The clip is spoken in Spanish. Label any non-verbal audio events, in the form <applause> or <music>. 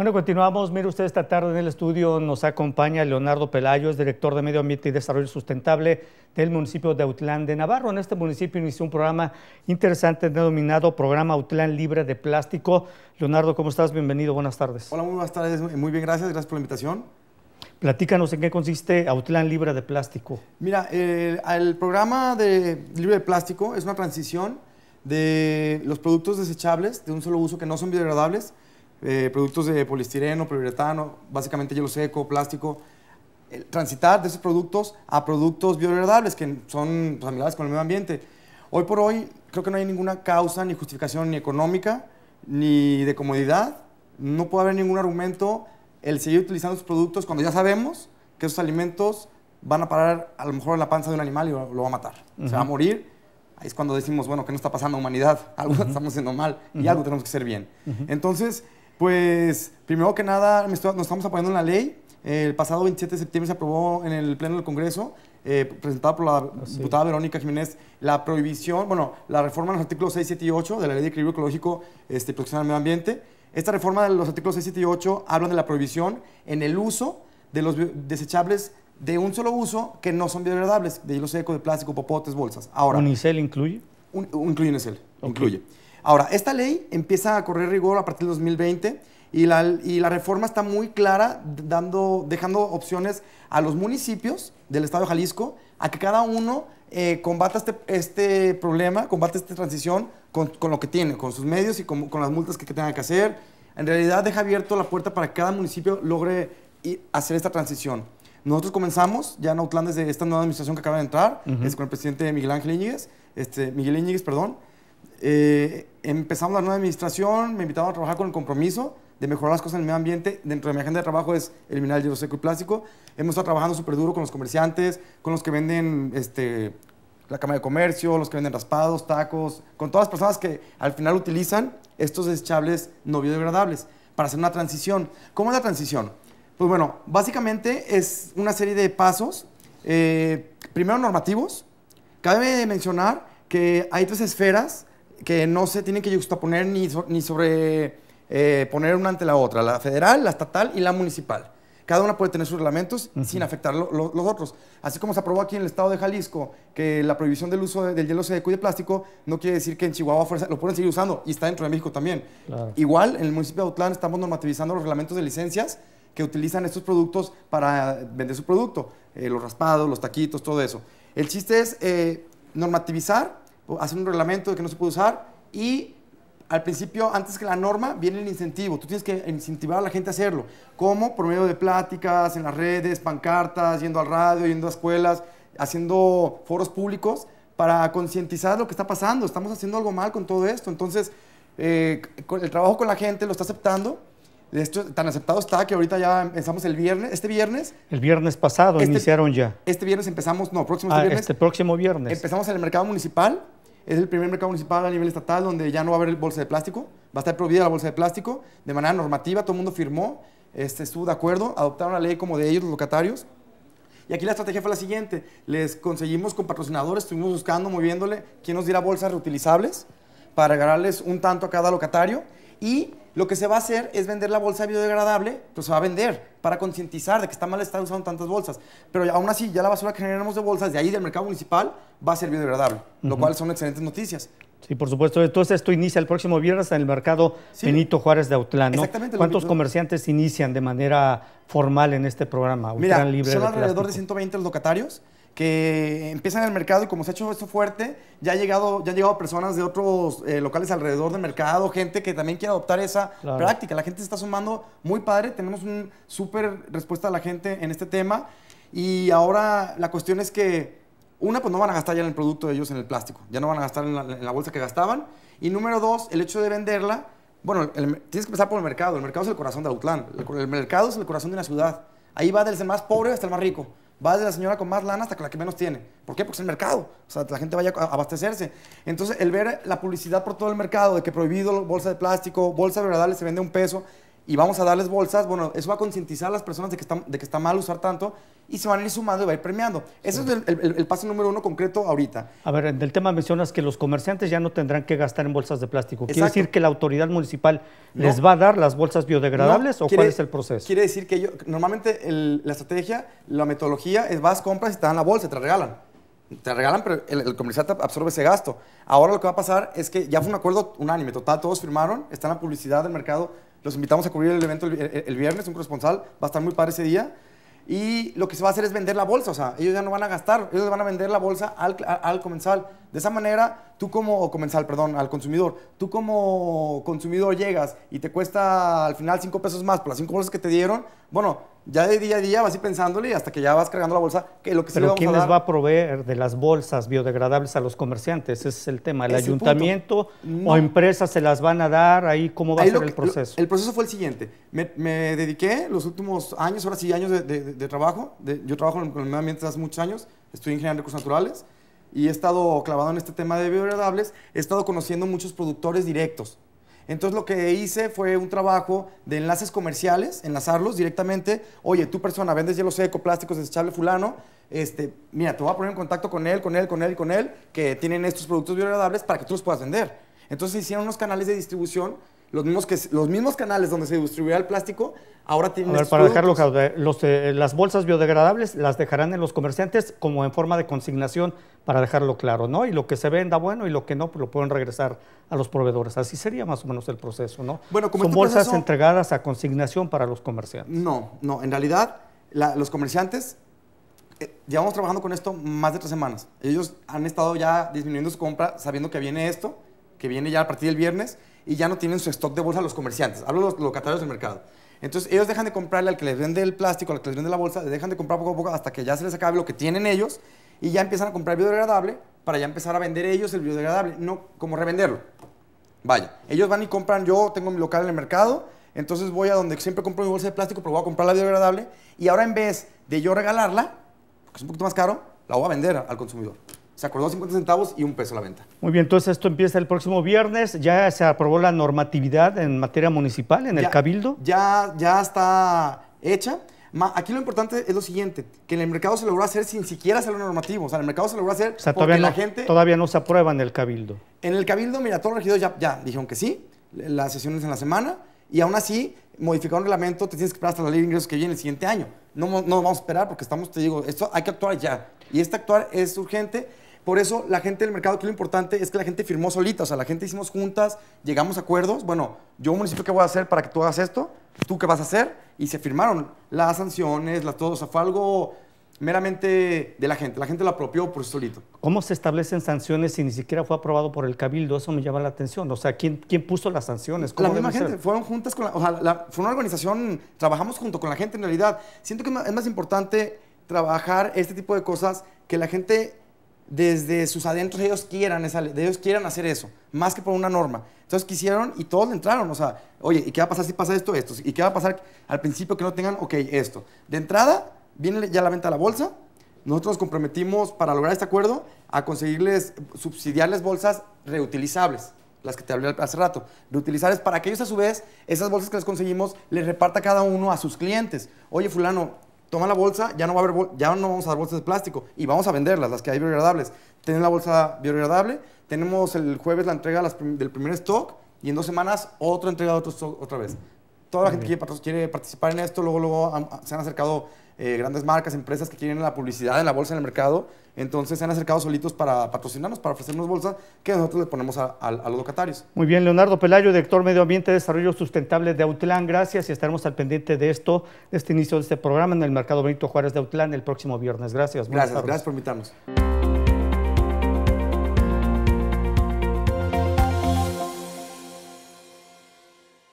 Bueno, continuamos. Mire usted, esta tarde en el estudio nos acompaña Leonardo Pelayo, es director de Medio Ambiente y Desarrollo Sustentable del municipio de Autlán de Navarro. En este municipio inició un programa interesante denominado Programa Autlán Libre de Plástico. Leonardo, ¿cómo estás? Bienvenido, buenas tardes. Hola, muy buenas tardes. Muy bien, gracias. Gracias por la invitación. Platícanos en qué consiste Autlán Libre de Plástico. Mira, el, programa de Libre de Plástico es una transición de los productos desechables de un solo uso que no son biodegradables eh, productos de poliestireno, poliuretano, básicamente hielo seco, plástico, transitar de esos productos a productos biodegradables que son pues, amigables con el medio ambiente. Hoy por hoy creo que no hay ninguna causa ni justificación ni económica ni de comodidad. No puede haber ningún argumento el seguir utilizando esos productos cuando ya sabemos que esos alimentos van a parar a lo mejor en la panza de un animal y lo va a matar. Se va a morir. Ahí es cuando decimos, bueno, ¿qué no está pasando humanidad? <laughs> Algo estamos haciendo mal y algo tenemos que hacer bien. Entonces, pues, primero que nada, nos estamos apoyando en la ley. El pasado 27 de septiembre se aprobó en el Pleno del Congreso, eh, presentada por la ah, diputada Verónica Jiménez, la prohibición, bueno, la reforma en los artículos 6, 7 y 8 de la Ley de Equilibrio Ecológico este, Protección al Medio Ambiente. Esta reforma de los artículos 6, 7 y 8 hablan de la prohibición en el uso de los desechables de un solo uso que no son biodegradables, de hilo seco, de plástico, popotes, bolsas. Ahora, ¿Unicel incluye? incluye Unicel, incluye. Ahora, esta ley empieza a correr rigor a partir del 2020 y la, y la reforma está muy clara, dando, dejando opciones a los municipios del estado de Jalisco a que cada uno eh, combata este, este, problema, combate esta transición con, lo que tiene, con sus medios y con, las multas que, que tenga que hacer. En realidad deja abierto la puerta para que cada municipio logre hacer esta transición. Nosotros comenzamos ya en Outland desde esta nueva administración que acaba de entrar, es con el presidente Miguel Ángel Íñiguez, este, Miguel Íñiguez, perdón. Eh, empezamos la nueva administración, me invitaron a trabajar con el compromiso de mejorar las cosas en el medio ambiente. Dentro de mi agenda de trabajo es eliminar el hielo seco y plástico. Hemos estado trabajando súper duro con los comerciantes, con los que venden este, la Cámara de Comercio, los que venden raspados, tacos, con todas las personas que al final utilizan estos desechables no biodegradables para hacer una transición. ¿Cómo es la transición? Pues bueno, básicamente es una serie de pasos, eh, primero normativos. Cabe mencionar que hay tres esferas que no se tienen que justaponer ni, sobreponer ni sobre eh, poner una ante la otra, la federal, la estatal y la municipal. Cada una puede tener sus reglamentos sin afectar los otros. Así como se aprobó aquí en el estado de Jalisco que la prohibición del uso del hielo se y de plástico, no quiere decir que en Chihuahua lo pueden seguir usando y está dentro de México también. Igual, en el municipio de Autlán estamos normativizando los reglamentos de licencias que utilizan estos productos para vender su producto, eh, los raspados, los taquitos, todo eso. El chiste es eh, normativizar hacer un reglamento de que no se puede usar y al principio, antes que la norma, viene el incentivo. Tú tienes que incentivar a la gente a hacerlo. ¿Cómo? Por medio de pláticas, en las redes, pancartas, yendo al radio, yendo a escuelas, haciendo foros públicos para concientizar lo que está pasando. Estamos haciendo algo mal con todo esto. Entonces, eh, el trabajo con la gente lo está aceptando. Esto, tan aceptado está que ahorita ya empezamos el viernes, este viernes. El viernes pasado este iniciaron ya. Este viernes empezamos, no, próximo este ah, viernes. Este próximo viernes. Empezamos en el mercado municipal es el primer mercado municipal a nivel estatal donde ya no va a haber bolsa de plástico, va a estar prohibida la bolsa de plástico. De manera normativa, todo el mundo firmó, este, estuvo de acuerdo, adoptaron la ley como de ellos, los locatarios. Y aquí la estrategia fue la siguiente, les conseguimos con patrocinadores, estuvimos buscando, moviéndole, quién nos diera bolsas reutilizables para regalarles un tanto a cada locatario y lo que se va a hacer es vender la bolsa biodegradable, pues se va a vender para concientizar de que está mal estar usando tantas bolsas. Pero aún así, ya la basura que generamos de bolsas de ahí del mercado municipal va a ser biodegradable, lo cual son excelentes noticias. Sí, por supuesto. Entonces esto inicia el próximo viernes en el mercado Benito Juárez de Autlán. Exactamente. ¿Cuántos comerciantes inician de manera formal en este programa? Mira, son alrededor de 120 los locatarios que empiezan en el mercado y como se ha hecho esto fuerte, ya, ha llegado, ya han llegado personas de otros eh, locales alrededor del mercado, gente que también quiere adoptar esa práctica. La gente se está sumando muy padre, tenemos una súper respuesta de la gente en este tema y ahora la cuestión es que, una, pues no van a gastar ya en el producto de ellos en el plástico, ya no van a gastar en la, bolsa que gastaban y número dos, el hecho de venderla, bueno, tienes que empezar por el mercado, el mercado es el corazón de Autlán, el, mercado es el corazón de una ciudad, ahí va desde el más pobre hasta el más rico va desde la señora con más lana hasta con la que menos tiene. ¿Por qué? Porque es el mercado. O sea, la gente vaya a abastecerse. Entonces, el ver la publicidad por todo el mercado de que prohibido bolsa de plástico, bolsa biodegradable se vende un peso, y vamos a darles bolsas, bueno, eso va a concientizar a las personas de que, está, de que está mal usar tanto y se van a ir sumando y va a ir premiando. Ese es el, paso número uno concreto ahorita. A ver, del tema mencionas que los comerciantes ya no tendrán que gastar en bolsas de plástico. ¿Quiere decir que la autoridad municipal les va a dar las bolsas biodegradables o cuál es el proceso? Quiere decir que yo, normalmente la estrategia, la metodología es vas, compras y te dan la bolsa, te la regalan te regalan, pero el, comerciante absorbe ese gasto. Ahora lo que va a pasar es que ya fue un acuerdo unánime, total, todos firmaron, está en la publicidad del mercado los invitamos a cubrir el evento el, viernes, un corresponsal, va a estar muy padre ese día. Y lo que se va a hacer es vender la bolsa, o sea, ellos ya no van a gastar, ellos van a vender la bolsa al, comensal. De esa manera, tú como o comensal, perdón, al consumidor, tú como consumidor llegas y te cuesta al final 5 pesos más por las 5 bolsas que te dieron, bueno, ya de día a día vas a ir pensándole y hasta que ya vas cargando la bolsa, que lo que se le vamos ¿quién les va a proveer de las bolsas biodegradables a los comerciantes? Ese es el tema. ¿El ayuntamiento o empresas se las van a dar? Ahí ¿Cómo va a ser el proceso? el proceso fue el siguiente. Me, dediqué los últimos años, ahora sí, años de, trabajo. yo trabajo en el medio ambiente hace muchos años. estoy ingeniería de recursos naturales y he estado clavado en este tema de biodegradables. He estado conociendo muchos productores directos entonces lo que hice fue un trabajo de enlaces comerciales, enlazarlos directamente. Oye, tú persona, vendes hielo seco, plásticos desechable fulano. Este, mira, te voy a poner en contacto con él, con él, con él, con él, que tienen estos productos biodegradables para que tú los puedas vender. Entonces hicieron unos canales de distribución los mismos, canales donde se distribuía el plástico, ahora tienen... para dejarlo, los, eh, las bolsas biodegradables las dejarán en los comerciantes como en forma de consignación, para dejarlo claro, ¿no? Y lo que se venda bueno y lo que no, pues, lo pueden regresar a los proveedores. Así sería más o menos el proceso, ¿no? Son este bolsas entregadas a consignación para los comerciantes. No, no, en realidad los comerciantes... Eh, llevamos trabajando con esto más de tres semanas. Ellos han estado ya disminuyendo su compra sabiendo que viene esto, que viene ya a partir del viernes, y ya no tienen su stock de bolsa los comerciantes. Hablo de los locatarios del mercado. Entonces ellos dejan de comprarle al que les vende el plástico, al que les vende la bolsa, dejan de comprar poco a poco hasta que ya se les acabe lo que tienen ellos y ya empiezan a comprar biodegradable para ya empezar a vender ellos el biodegradable, no como revenderlo. Vaya, ellos van y compran, yo tengo mi local en el mercado, entonces voy a donde siempre compro mi bolsa de plástico, pero voy a comprar la biodegradable y ahora en vez de yo regalarla, porque es un poquito más caro, la voy a vender al consumidor se acordó 50 centavos y un peso la venta. Muy bien, entonces esto empieza el próximo viernes. Ya se aprobó la normatividad en materia municipal, en el Cabildo. Ya, ya está hecha. aquí lo importante es lo siguiente, que en el mercado se logró hacer sin siquiera hacer lo normativo. O sea, en el mercado se logró hacer porque la gente... Todavía no se aprueba en el Cabildo. En el Cabildo, mira, todos los regidores ya, ya dijeron que sí, las sesiones en la semana, y aún así modificar un reglamento, te tienes que esperar hasta la ley de ingresos que viene el siguiente año. No, no vamos a esperar porque estamos, te digo, esto hay que actuar ya. Y este actuar es urgente por eso, la gente del mercado, que lo importante es que la gente firmó solita, o sea, la gente hicimos juntas, llegamos a acuerdos, bueno, yo municipio, ¿qué voy a hacer para que tú hagas esto? ¿Tú qué vas a hacer? Y se firmaron las sanciones, las todo, o sea, fue algo meramente de la gente, la gente lo apropió por solito. ¿Cómo se establecen sanciones si ni siquiera fue aprobado por el cabildo? Eso me llama la atención, o sea, ¿quién, puso las sanciones? ¿Cómo la misma gente, fueron juntas con la, o sea, fue una organización, trabajamos junto con la gente en realidad. Siento que es más importante trabajar este tipo de cosas que la gente desde sus adentros ellos quieran, ellos quieran hacer eso, más que por una norma. Entonces quisieron y todos entraron, o sea, oye, ¿y qué va a pasar si pasa esto, esto? ¿Y qué va a pasar al principio que no tengan, ok, esto? De entrada, viene ya la venta a la bolsa, nosotros nos comprometimos para lograr este acuerdo a conseguirles, subsidiarles bolsas reutilizables, las que te hablé hace rato, reutilizables para que ellos a su vez, esas bolsas que les conseguimos, les reparta cada uno a sus clientes. Oye, fulano, toma la bolsa, ya no va a haber ya no vamos a dar bolsas de plástico y vamos a venderlas, las que hay biodegradables. Tienen la bolsa biodegradable, tenemos el jueves la entrega del primer stock y en dos semanas otra entrega de otro stock otra vez. Toda la gente que quiere, participar en esto, luego se han acercado eh, grandes marcas, empresas que quieren la publicidad en la bolsa, en el mercado. Entonces se han acercado solitos para patrocinarnos, para ofrecernos bolsas que nosotros le ponemos a, los locatarios. Muy bien, Leonardo Pelayo, director Medio Ambiente y Desarrollo Sustentable de Autlán. Gracias y estaremos al pendiente de esto, de este inicio de este programa en el Mercado Benito Juárez de Autlán el próximo viernes. Gracias. Gracias, gracias por invitarnos.